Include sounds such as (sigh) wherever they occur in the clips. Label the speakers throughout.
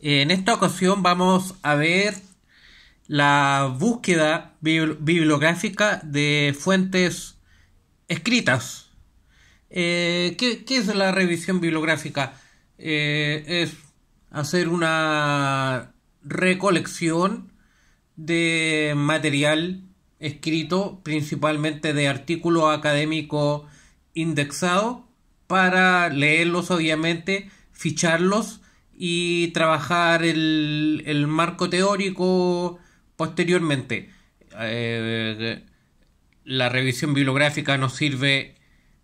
Speaker 1: En esta ocasión vamos a ver la búsqueda bibliográfica de fuentes escritas. Eh, ¿qué, es la revisión bibliográfica? Eh, es hacer una recolección de material escrito, principalmente de artículo académico indexado, para leerlos obviamente, ficharlos y trabajar el, marco teórico posteriormente. Eh, la revisión bibliográfica nos sirve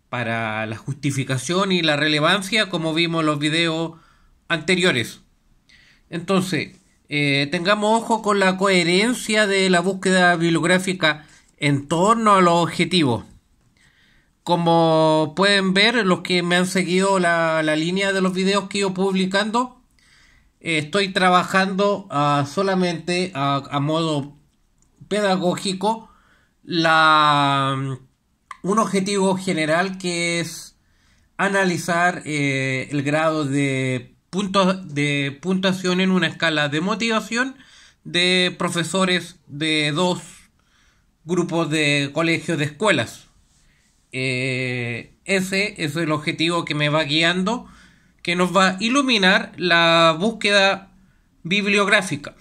Speaker 1: para la justificación y la relevancia, como vimos en los videos anteriores. Entonces, eh, tengamos ojo con la coherencia de la búsqueda bibliográfica en torno a los objetivos. Como pueden ver, los que me han seguido la, la línea de los videos que he publicando, estoy trabajando ah, solamente ah, a, modo pedagógico la, mm, un objetivo general que es analizar eh, el grado de, de puntuación en una escala de motivación de profesores de dos grupos de colegios de escuelas. Eh, ese es el objetivo que me va guiando que nos va a iluminar la búsqueda bibliográfica.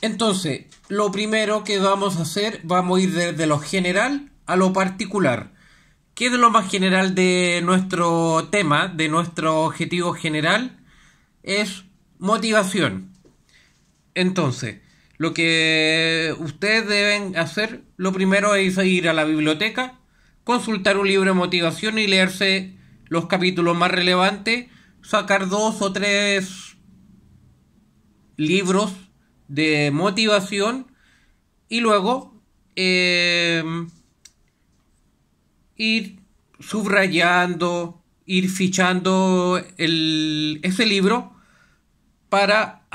Speaker 1: Entonces, lo primero que vamos a hacer, vamos a ir desde lo general a lo particular. ¿Qué es lo más general de nuestro tema, de nuestro objetivo general? Es motivación. Entonces, lo que ustedes deben hacer, lo primero es ir a la biblioteca, consultar un libro de motivación y leerse los capítulos más relevantes, sacar dos o tres libros de motivación y luego em, ir subrayando, ir fichando el, ese libro para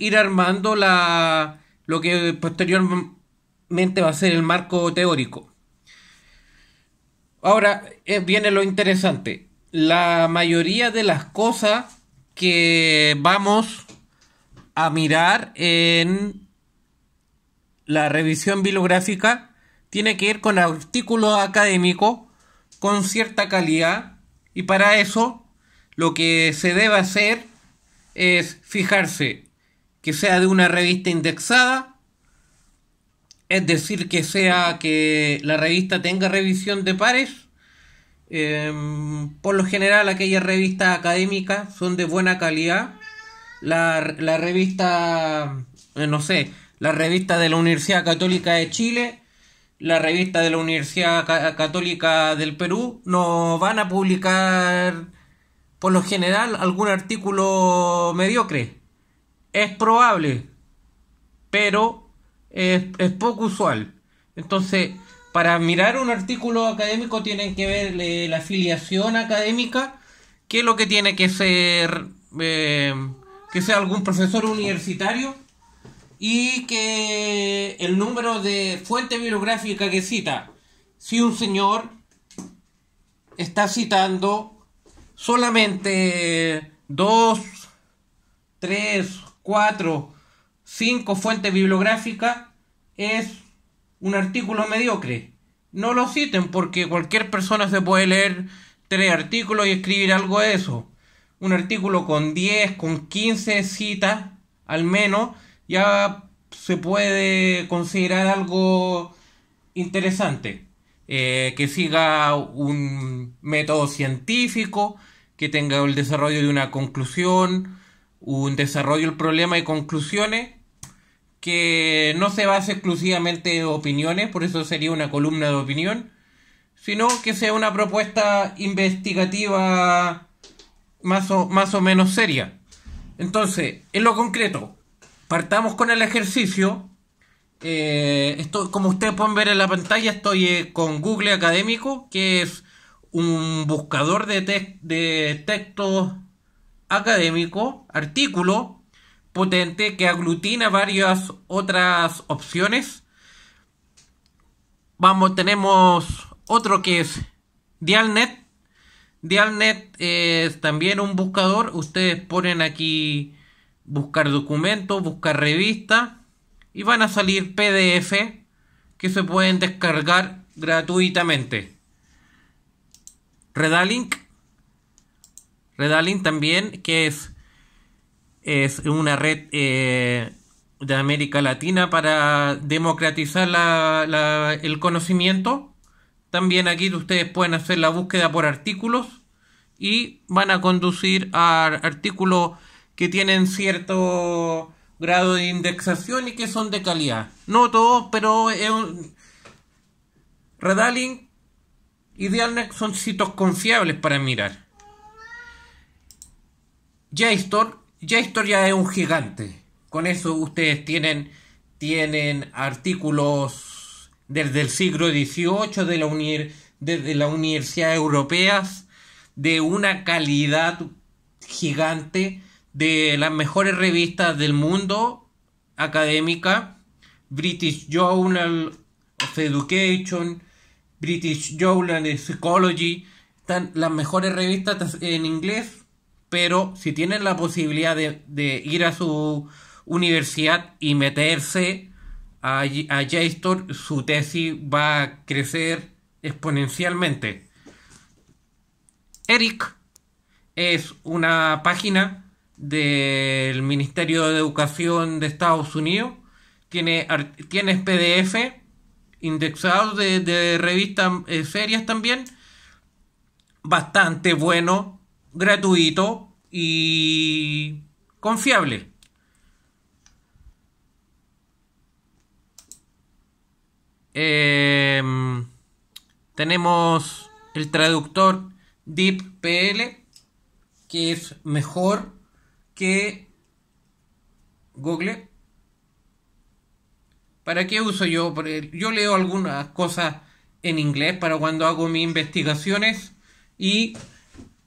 Speaker 1: ir armando la, lo que posteriormente va a ser el marco teórico. Ahora eh, viene lo interesante. La mayoría de las cosas que vamos a mirar en la revisión bibliográfica tiene que ir con artículos académicos con cierta calidad y para eso lo que se debe hacer es fijarse que sea de una revista indexada es decir, que sea que la revista tenga revisión de pares. Em, por lo general, aquellas revistas académicas son de buena calidad. La, revista, eh, no sé, la revista de la Universidad Católica de Chile, la revista de la Universidad Católica del Perú, no van a publicar, por lo general, algún artículo mediocre. Es probable, pero es, poco usual. Entonces, para mirar un artículo académico tienen que ver eh, la afiliación académica, que es lo que tiene que ser, eh, que sea algún profesor universitario y que el número de fuente bibliográfica que cita. Si un señor está citando solamente dos, tres, cuatro cinco fuentes bibliográficas es un artículo mediocre. No lo citen porque cualquier persona se puede leer tres artículos y escribir algo de eso. Un artículo con diez... con quince citas al menos ya se puede considerar algo interesante. Eh, que siga un método científico, que tenga el desarrollo de una conclusión, un desarrollo del problema y conclusiones que no se base exclusivamente en opiniones, por eso sería una columna de opinión, sino que sea una propuesta investigativa más o, más o menos seria. Entonces, en lo concreto, partamos con el ejercicio. Eh, esto, como ustedes pueden ver en la pantalla, estoy eh, con Google Académico, que es un buscador de, de textos académicos, artículos, potente que aglutina varias otras opciones. Vamos, tenemos otro que es Dialnet. Dialnet es también un buscador. Ustedes ponen aquí buscar documentos, buscar revista y van a salir PDF que se pueden descargar gratuitamente. Redalink. Redalink también, que es es una red eh, de América Latina para democratizar el conocimiento. También aquí ustedes pueden hacer la búsqueda por artículos y van a conducir a artículos que tienen cierto grado de indexación y que son de calidad. No todos, pero es y Dialnet son sitios confiables para mirar. JSTOR ya ya es un gigante. Con eso ustedes tienen, tienen artículos desde el siglo XVIII de la unir, desde las universidades europeas de una calidad gigante de las mejores revistas del mundo académica, British Journal of Education, British Journal of Psychology, están las mejores revistas en inglés pero si tienen la posibilidad de, ir a su universidad y meterse a, a JSTOR, su tesis va a crecer exponencialmente. ERIC es una página del Ministerio de Educación de Estados Unidos. Tiene, PDF indexados de, revistas eh, serias también. Bastante bueno gratuito y confiable. Em, tenemos el traductor DeepPL, que es mejor que Google. ¿Para qué uso yo? Yo leo algunas cosas en inglés para cuando hago mis investigaciones y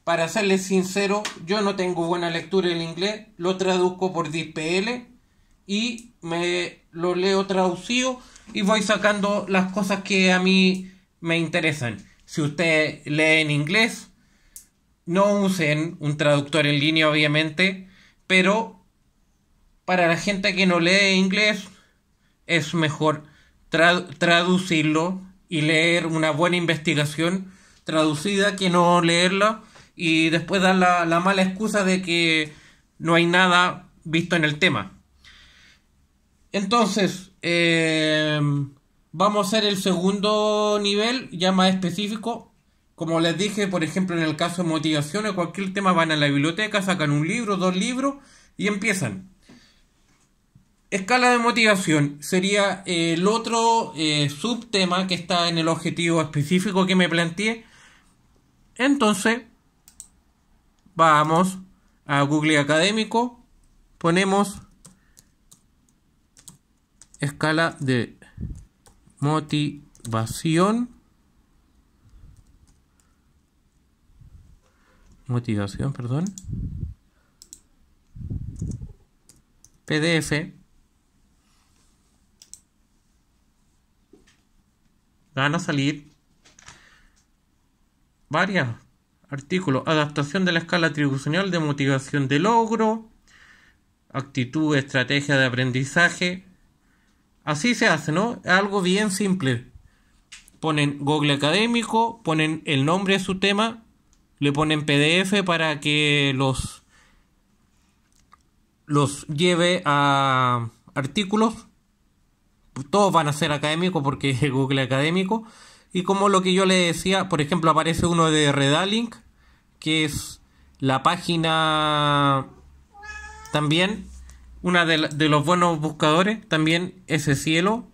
Speaker 1: para serles sincero, yo no tengo buena lectura en inglés, lo traduzco por DPL y me lo leo traducido y voy sacando las cosas que a mí me interesan. Si usted lee en inglés, no usen un traductor en línea, obviamente, pero para la gente que no lee inglés, es mejor traducirlo y leer una buena investigación traducida que no leerla y después dan la, mala excusa de que no hay nada visto en el tema. Entonces, em, vamos a hacer el segundo nivel, ya más específico. Como les dije, por ejemplo, en el caso de motivación o cualquier tema, van a la biblioteca, sacan un libro, dos libros y empiezan. Escala de motivación sería eh, el otro eh, subtema que está en el objetivo específico que me planteé. Entonces, Vamos a Google Académico, ponemos escala de motivación. Motivación, perdón. PDF. Van a salir varias Artículo. Adaptación de la escala atribucional de motivación de logro. Actitud, estrategia de aprendizaje. Así se hace, ¿no? Algo bien simple. Ponen Google Académico, ponen el nombre de su tema, le ponen PDF para que los, los lleve a artículos. Todos van a ser académicos porque (laughs) es Google Académico. Y como lo que yo le decía, por ejemplo, aparece uno de Redalink, que es la página también, una de, los buenos buscadores, también ese cielo.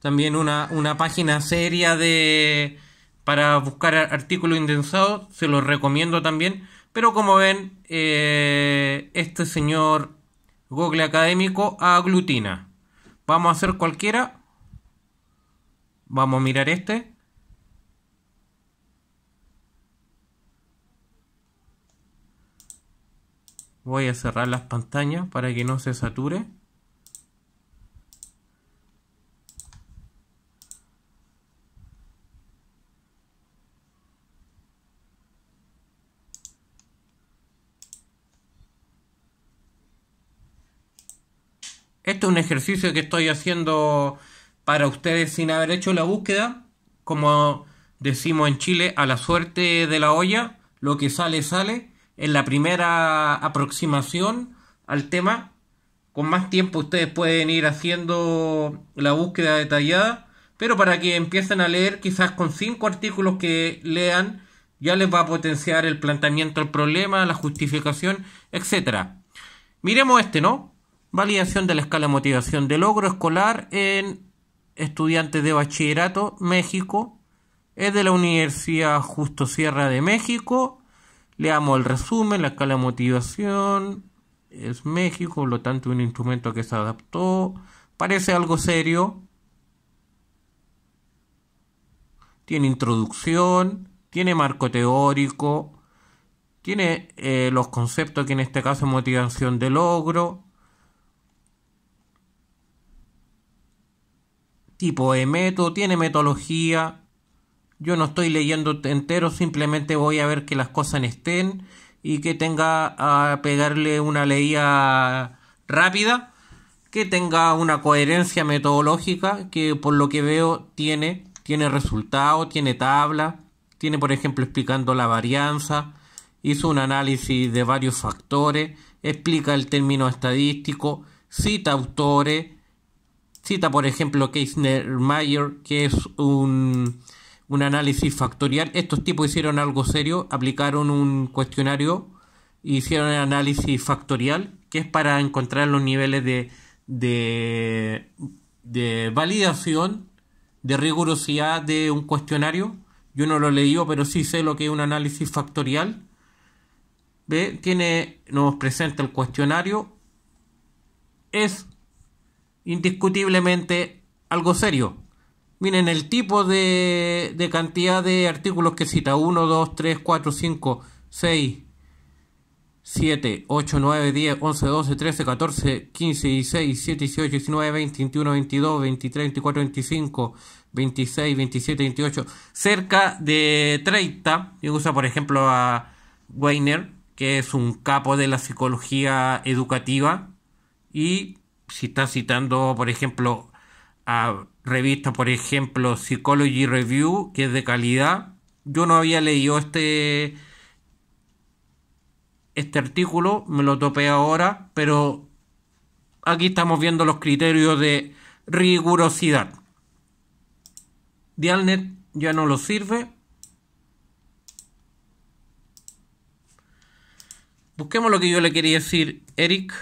Speaker 1: También una, página seria de para buscar artículos indensados, se los recomiendo también. Pero como ven, eh, este señor Google académico aglutina. Vamos a hacer cualquiera Vamos a mirar este. Voy a cerrar las pantallas para que no se sature. Este es un ejercicio que estoy haciendo para ustedes sin haber hecho la búsqueda, como decimos en Chile, a la suerte de la olla, lo que sale sale, en la primera aproximación al tema. Con más tiempo ustedes pueden ir haciendo la búsqueda detallada, pero para que empiecen a leer, quizás con cinco artículos que lean, ya les va a potenciar el planteamiento del problema, la justificación, etc. Miremos este, ¿no? Validación de la escala de motivación de logro escolar en estudiante de bachillerato México. Es de la Universidad Justo Sierra de México. Le amo el resumen, la escala de motivación. Es México, por lo tanto, un instrumento que se adaptó. Parece algo serio. Tiene introducción, tiene marco teórico, tiene eh, los conceptos que en este caso es motivación de logro, tipo de método, tiene metodología. Yo no estoy leyendo entero, simplemente voy a ver que las cosas estén y que tenga a pegarle una leía... rápida, que tenga una coherencia metodológica, que por lo que veo tiene, tiene resultado, tiene tabla, tiene por ejemplo explicando la varianza, hizo un análisis de varios factores, explica el término estadístico, cita autores, Cita, por ejemplo, Keisner-Mayer, que es un, análisis factorial. Estos tipos hicieron algo serio, aplicaron un cuestionario, hicieron el análisis factorial, que es para encontrar los niveles de, validación, de rigurosidad de un cuestionario. Yo no lo he leído. pero sí sé lo que es un análisis factorial. ¿Ve? Tiene, nos presenta el cuestionario. Es indiscutiblemente algo serio. Miren el tipo de, cantidad de artículos que cita. 1, 2, 3, 4, 5, 6, 7, 8, 9, 10, 11, 12, 13, 14, 15, 16, 17, 18, 19, 20, 21, 22, 23, 24, 25, 26, 27, 28. Cerca de 30. Yo uso por ejemplo, a Weiner, que es un capo de la psicología educativa. Y si está citando, por ejemplo, a revista, por ejemplo, Psychology Review, que es de calidad, yo no había leído este, este artículo, me lo topé ahora, pero aquí estamos viendo los criterios de rigurosidad. Dialnet ya no lo sirve. Busquemos lo que yo le quería decir, Eric.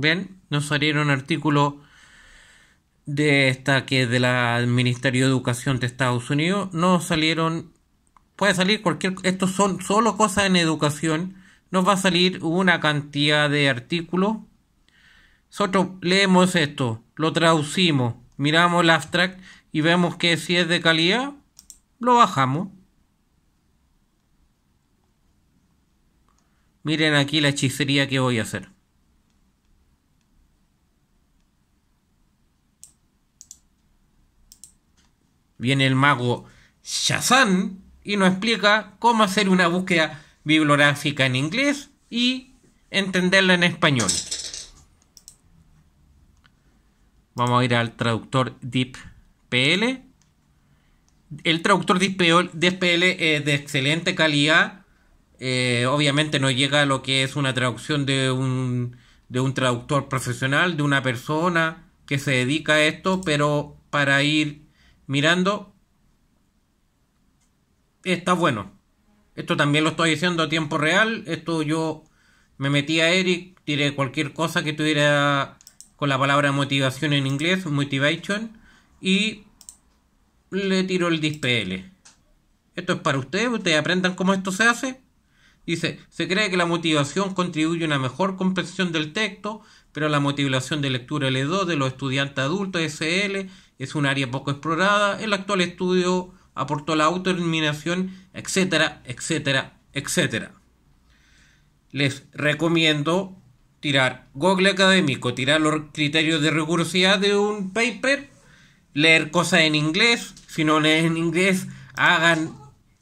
Speaker 1: ¿Ven? nos salieron artículos de esta que es del Ministerio de Educación de Estados Unidos. No salieron, puede salir cualquier, estos son solo cosas en educación. Nos va a salir una cantidad de artículos. Nosotros leemos esto, lo traducimos, miramos el abstract y vemos que si es de calidad, lo bajamos. Miren aquí la hechicería que voy a hacer. viene el mago Shazam y nos explica cómo hacer una búsqueda bibliográfica en inglés y entenderla en español. Vamos a ir al traductor DeepPL. El traductor DeepPL es de excelente calidad. Eh, obviamente no llega a lo que es una traducción de un, de un traductor profesional, de una persona que se dedica a esto, pero para ir mirando, está bueno. Esto también lo estoy diciendo a tiempo real. Esto yo me metí a Eric, tiré cualquier cosa que tuviera con la palabra motivación en inglés, motivation, y le tiro el displ. Esto es para ustedes, ustedes aprendan cómo esto se hace. Dice, se cree que la motivación contribuye a una mejor comprensión del texto pero la motivación de lectura L2 de los estudiantes adultos SL es un área poco explorada. El actual estudio aportó la autoeliminación, etcétera, etcétera, etcétera. Les recomiendo tirar Google académico, tirar los criterios de rigurosidad de un paper, leer cosas en inglés. Si no leen en inglés, hagan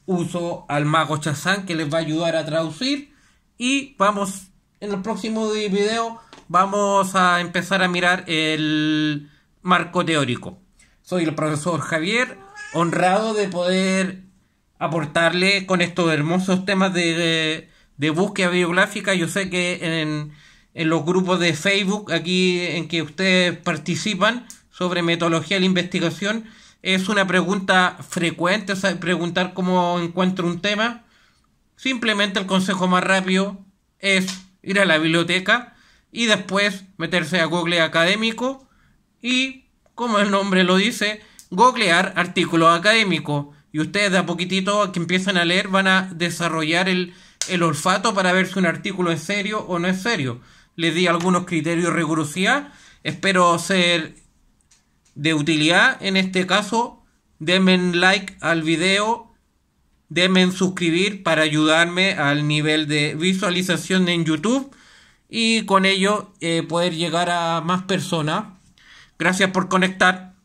Speaker 1: uso al mago Chazán que les va a ayudar a traducir. Y vamos en el próximo video vamos a empezar a mirar el marco teórico. Soy el profesor Javier, honrado de poder aportarle con estos hermosos temas de, búsqueda bibliográfica. Yo sé que en, los grupos de Facebook, aquí en que ustedes participan sobre metodología de la investigación, es una pregunta frecuente, preguntar cómo encuentro un tema. Simplemente el consejo más rápido es ir a la biblioteca y después meterse a Google académico y, como el nombre lo dice, googlear artículos académicos. Y ustedes de a poquitito que empiezan a leer van a desarrollar el, olfato para ver si un artículo es serio o no es serio. Les di algunos criterios de Espero ser de utilidad en este caso. Denme like al video. Denme suscribir para ayudarme al nivel de visualización en YouTube y con ello eh, poder llegar a más personas. Gracias por conectar.